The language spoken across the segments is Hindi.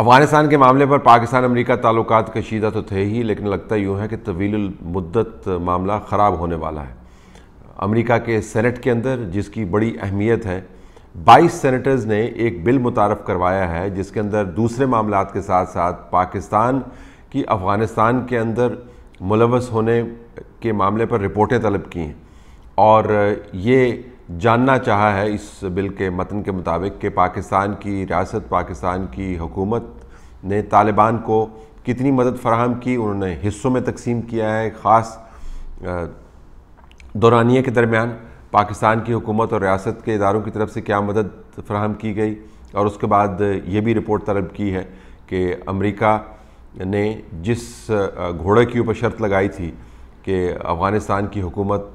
अफगानिस्तान के मामले पर पाकिस्तान अमेरिका ताल्लुक कशीदा तो थे ही लेकिन लगता यूँ है कि तवील मुद्दत मामला ख़राब होने वाला है अमेरिका के सेनेट के अंदर जिसकी बड़ी अहमियत है 22 सेनेटर्स ने एक बिल मुतारफ़ करवाया है जिसके अंदर दूसरे मामला के साथ साथ पाकिस्तान की अफ़गानिस्तान के अंदर मुलवस होने के मामले पर रिपोर्टें तलब की हैं और ये जानना चाहा है इस बिल के मतन के मुताबिक कि पाकिस्तान की रियासत पाकिस्तान की हुकूमत ने तालिबान को कितनी मदद फराहम की उन्होंने हिस्सों में तकसीम किया है ख़ास दौरानिए के दरमियान पाकिस्तान की हुकूमत और रियासत के इदारों की तरफ से क्या मदद फराहम की गई और उसके बाद ये भी रिपोर्ट तलब की है कि अमरीका ने जिस घोड़े के ऊपर शर्त लगाई थी कि अफ़गानिस्तान की हुकूमत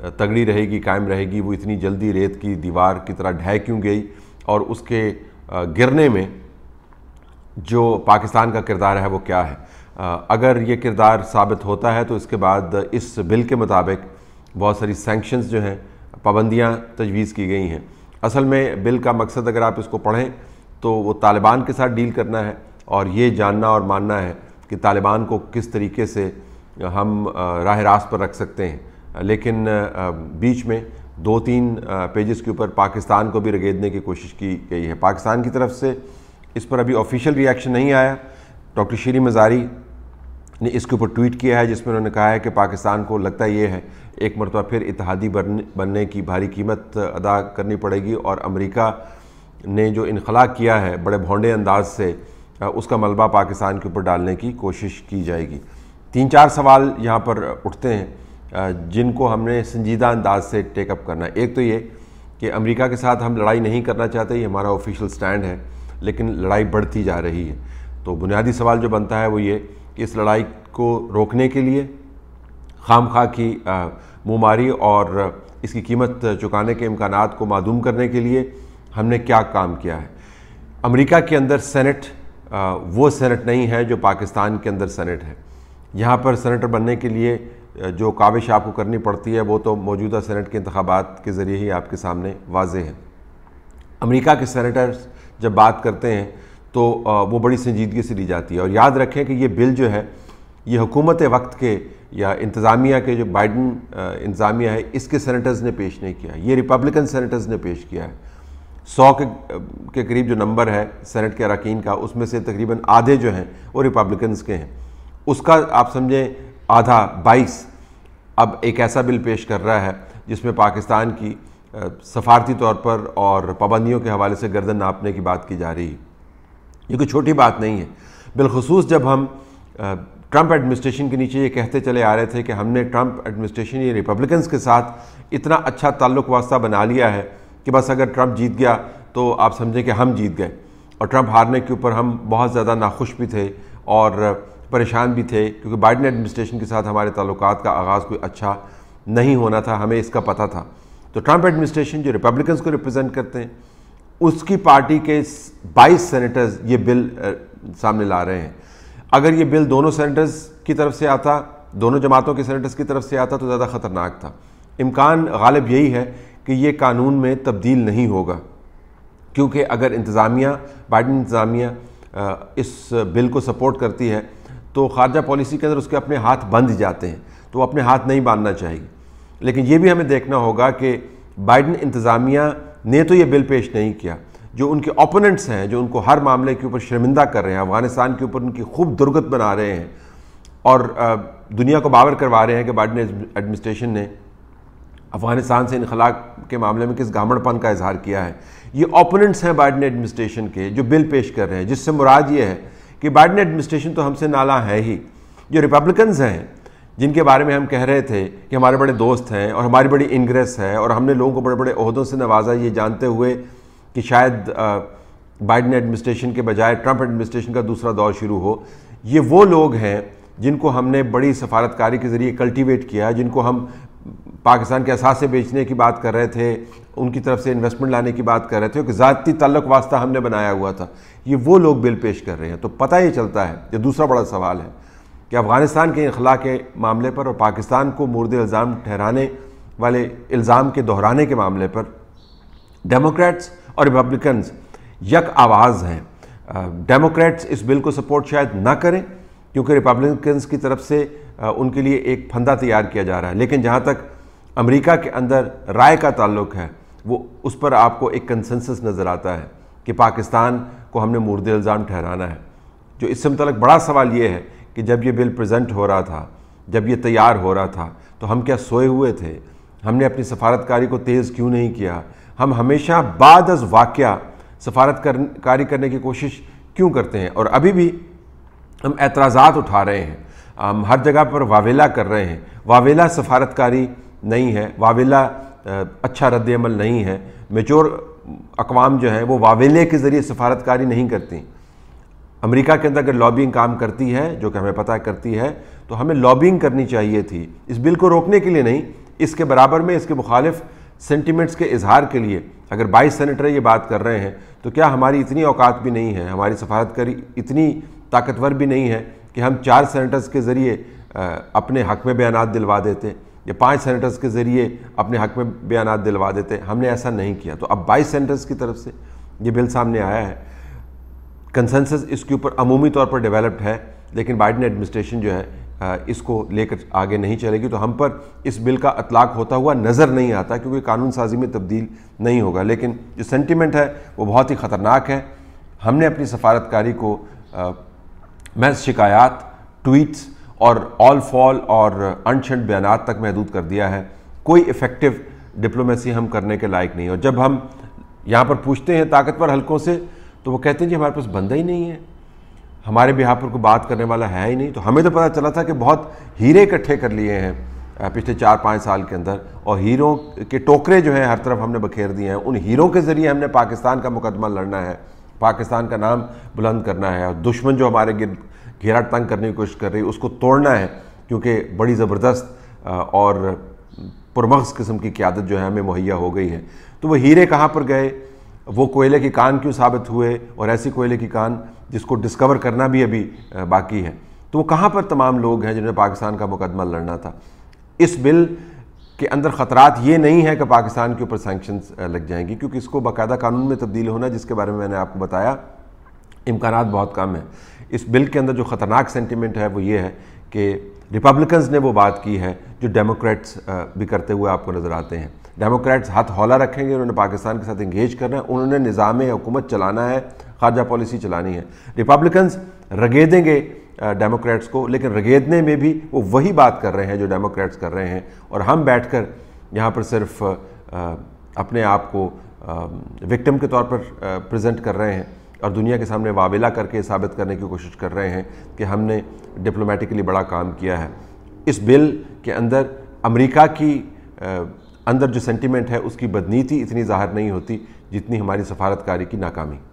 तगड़ी रहेगी कायम रहेगी वो इतनी जल्दी रेत की दीवार की तरह ढह क्यों गई और उसके गिरने में जो पाकिस्तान का किरदार है वो क्या है अगर ये किरदार साबित होता है तो इसके बाद इस बिल के मुताबिक बहुत सारी सैंक्शंस जो हैं पाबंदियाँ तजवीज़ की गई हैं असल में बिल का मकसद अगर आप इसको पढ़ें तो वो तालिबान के साथ डील करना है और ये जानना और मानना है कि तालिबान को किस तरीके से हम राह रास्त पर रख सकते हैं लेकिन बीच में दो तीन पेजेस के ऊपर पाकिस्तान को भी रगेदने की कोशिश की गई है पाकिस्तान की तरफ से इस पर अभी ऑफिशियल रिएक्शन नहीं आया डॉक्टर श्री मज़ारी ने इसके ऊपर ट्वीट किया है जिसमें उन्होंने कहा है कि पाकिस्तान को लगता ये है एक मरतबा फिर इतिहादी बनने बनने की भारी कीमत अदा करनी पड़ेगी और अमरीका ने जो इनखला किया है बड़े भोंडे अंदाज से उसका मलबा पाकिस्तान के ऊपर डालने की कोशिश की जाएगी तीन चार सवाल यहाँ पर उठते हैं जिनको हमने संजीदा अंदाज से टेकअप करना है एक तो ये कि अमेरिका के साथ हम लड़ाई नहीं करना चाहते ये हमारा ऑफिशियल स्टैंड है लेकिन लड़ाई बढ़ती जा रही है तो बुनियादी सवाल जो बनता है वो ये कि इस लड़ाई को रोकने के लिए खाम खा की मुमारी और इसकी कीमत चुकाने के इम्कान को मदूम करने के लिए हमने क्या काम किया है अमेरिका के अंदर सेनेट वो सेनेट नहीं है जो पाकिस्तान के अंदर सेनेट है यहाँ पर सेनेटर बनने के लिए जो काविश आपको करनी पड़ती है वो तो मौजूदा सेनेट के इंतबात के ज़रिए ही आपके सामने वाजे हैं अमेरिका के सेनेटर्स जब बात करते हैं तो वो बड़ी संजीदगी से ली जाती है और याद रखें कि ये बिल जो है ये हुकूमत वक्त के या इंतज़ामिया के जो बाइडन इंतज़ामिया है इसके सेनेटर्स ने पेश नहीं किया ये रिपब्लिकन सेनेटर्स ने पेश किया है सौ के के करीब जो नंबर है सेनेट के अरकान का उसमें से तकरीबन आधे जो हैं वो रिपब्लिकन्स के हैं उसका आप समझें आधा बाईस अब एक ऐसा बिल पेश कर रहा है जिसमें पाकिस्तान की सफारती तौर पर और पाबंदियों के हवाले से गर्दन नापने की बात की जा रही है ये कोई छोटी बात नहीं है बिलखसूस जब हम ट्रंप एडमिनिस्ट्रेशन के नीचे ये कहते चले आ रहे थे कि हमने ट्रंप एडमिनिस्ट्रेशन ये रिपब्लिकन्स के साथ इतना अच्छा ताल्लुक वास्ता बना लिया है कि बस अगर ट्रंप जीत गया तो आप समझें कि हम जीत गए और ट्रंप हारने के ऊपर हम बहुत ज़्यादा नाखुश भी थे और परेशान भी थे क्योंकि बाइडन एडमिनिस्ट्रेशन के साथ हमारे ताल्लुक का आगाज़ कोई अच्छा नहीं होना था हमें इसका पता था तो ट्रंप एडमिनिस्ट्रेशन जो रिपब्लिकन्स को रिप्रेजेंट करते हैं उसकी पार्टी के 22 सेनेटर्स ये बिल सामने ला रहे हैं अगर ये बिल दोनों सेनेटर्स की तरफ से आता दोनों जमातों के सेनेटर्स की तरफ से आता तो ज़्यादा ख़तरनाक था इम्कान गालिब यही है कि ये कानून में तब्दील नहीं होगा क्योंकि अगर इंतज़ामिया बाइडन इंतज़ामिया इस बिल को सपोर्ट करती है तो खारजा पॉलिसी के अंदर उसके अपने हाथ बंध जाते हैं तो अपने हाथ नहीं बांधना चाहिए लेकिन ये भी हमें देखना होगा कि बाइडन इंतज़ामिया ने तो ये बिल पेश नहीं किया जो उनके ओपोनेंट्स हैं जो उनको हर मामले के ऊपर शर्मिंदा कर रहे हैं अफगानिस्तान के ऊपर उनकी खूब दुर्गत बना रहे हैं और दुनिया को बावर करवा रहे हैं कि बाइडन एडमिनिस्ट्रेशन ने अफगानिस्तान से इनखला के मामले में किस गामड़पन का इजहार किया है ये ओपोनेंट्स हैं बाइडन एडमिनिस्ट्रेशन के जो बिल पेश कर रहे हैं जिससे मुराद ये है कि बाइडन एडमिनिस्ट्रेशन तो हमसे नाला है ही जो रिपब्लिकन्स हैं जिनके बारे में हम कह रहे थे कि हमारे बड़े दोस्त हैं और हमारी बड़ी इंग्रेस है और हमने लोगों को बड़े बड़े अहदों से नवाजा ये जानते हुए कि शायद बाइडन एडमिनिस्ट्रेशन के बजाय ट्रंप एडमिनिस्ट्रेशन का दूसरा दौर शुरू हो ये वो लोग हैं जिनको हमने बड़ी सफारतकारी के ज़रिए कल्टीवेट किया जिनको हम पाकिस्तान के असासे बेचने की बात कर रहे थे उनकी तरफ से इन्वेस्टमेंट लाने की बात कर रहे थे कि ज़ाती तल्लक वास्ता हमने बनाया हुआ था ये वो लोग बिल पेश कर रहे हैं तो पता ही चलता है ये दूसरा बड़ा सवाल है कि अफ़गानिस्तान के इखला के मामले पर और पाकिस्तान को मुर्द इल्ज़ाम ठहराने वाले इल्ज़ाम के दोहराने के मामले पर डेमोक्रेट्स और रिपब्लिकन्स यक आवाज़ हैं डेमोक्रेट्स इस बिल को सपोर्ट शायद ना करें क्योंकि रिपब्लिकन्स की तरफ से उनके लिए एक फंदा तैयार किया जा रहा है लेकिन जहाँ तक अमेरिका के अंदर राय का ताल्लुक है वो उस पर आपको एक कंसेंसस नज़र आता है कि पाकिस्तान को हमने मुर्द इल्ज़ाम ठहराना है जो इससे मतलब बड़ा सवाल ये है कि जब ये बिल प्रेजेंट हो रहा था जब ये तैयार हो रहा था तो हम क्या सोए हुए थे हमने अपनी सफारतकारी को तेज़ क्यों नहीं किया हम हमेशा बाद अज वाक़ सफारत कर, कारी करने की कोशिश क्यों करते हैं और अभी भी हम एतराज उठा रहे हैं हम हर जगह पर वावेला कर रहे हैं वावेला सफारतकारी नहीं है वावेला अच्छा रद्दमल नहीं है मेचोर अकवाम जो है वो वावेले के ज़रिए सफारतकारी नहीं करती अमेरिका के अंदर अगर लॉबिंग काम करती है जो कि हमें पता करती है तो हमें लॉबिंग करनी चाहिए थी इस बिल को रोकने के लिए नहीं इसके बराबर में इसके मुखालिफ सेंटिमेंट्स के इजहार के लिए अगर 22 सेनेटर ये बात कर रहे हैं तो क्या हमारी इतनी औकात भी नहीं है हमारी सफारतकारी इतनी ताकतवर भी नहीं है कि हम चार सेनेटर्स के ज़रिए अपने हक में बयान दिलवा देते या पांच सेनेटर्स के ज़रिए अपने हक में बयान दिलवा देते हमने ऐसा नहीं किया तो अब बाईस सेनेटर्स की तरफ से ये बिल सामने आया है कंसेंसस इसके ऊपर अमूमी तौर पर डेवलप्ड है लेकिन बाइडन एडमिनिस्ट्रेशन जो है इसको लेकर आगे नहीं चलेगी तो हम पर इस बिल का अतलाक होता हुआ नज़र नहीं आता क्योंकि कानून साजी में तब्दील नहीं होगा लेकिन जो सेंटिमेंट है वो बहुत ही ख़तरनाक है हमने अपनी सफारतकारी को महज शिकायात ट्वीट्स और ऑल फॉल और अनशंट बयान तक महदूद कर दिया है कोई इफ़ेक्टिव डिप्लोमेसी हम करने के लायक नहीं और जब हम यहाँ पर पूछते हैं ताकतवर हलकों से तो वो कहते हैं जी हमारे पास बंदा ही नहीं है हमारे बिहार पर कोई बात करने वाला है ही नहीं तो हमें तो पता चला था कि बहुत हीरे इकट्ठे कर लिए हैं पिछले चार पाँच साल के अंदर और हीरो के टोकरे जो हैं हर तरफ हमने बखेर दिए हैं उन हीरो के ज़रिए हमने पाकिस्तान का मुकदमा लड़ना है पाकिस्तान का नाम बुलंद करना है और दुश्मन जो हमारे गिर घेरा तंग करने की कोशिश कर रही है उसको तोड़ना है क्योंकि बड़ी ज़बरदस्त और पुरमक्स किस्म की क्यादत जो है हमें मुहैया हो गई है तो वो हीरे कहाँ पर गए वो कोयले की कान क्यों साबित हुए और ऐसी कोयले की कान जिसको डिस्कवर करना भी अभी बाकी है तो वो कहाँ पर तमाम लोग हैं जिन्हें पाकिस्तान का मुकदमा लड़ना था इस बिल के अंदर ख़तरात ये नहीं है कि पाकिस्तान के ऊपर सेंक्शन लग जाएंगी क्योंकि इसको बाकायदा कानून में तब्दील होना जिसके बारे में मैंने आपको बताया इम्कान बहुत कम हैं इस बिल के अंदर जो ख़तरनाक सेंटिमेंट है वो ये है कि रिपब्लिकन्स ने वो बात की है जो डेमोक्रेट्स भी करते हुए आपको नज़र आते हैं डेमोक्रेट्स हाथ हौला रखेंगे उन्होंने पाकिस्तान के साथ इंगेज करना है उन्होंने निज़ाम हुकूमत चलाना है खारजा पॉलिसी चलानी है रिपब्लिकन्स रगेदेंगे डेमोक्रेट्स को लेकिन रगेदने में भी वो वही बात कर रहे हैं जो डेमोक्रेट्स कर रहे हैं और हम बैठ कर यहाँ पर सिर्फ अपने आप को विक्टम के तौर पर प्रजेंट कर रहे हैं और दुनिया के सामने वाविला करके साबित करने की कोशिश कर रहे हैं कि हमने डिप्लोमेटिकली बड़ा काम किया है इस बिल के अंदर अमेरिका की अंदर जो सेंटिमेंट है उसकी बदनीति इतनी ज़ाहिर नहीं होती जितनी हमारी सफारतकारी की नाकामी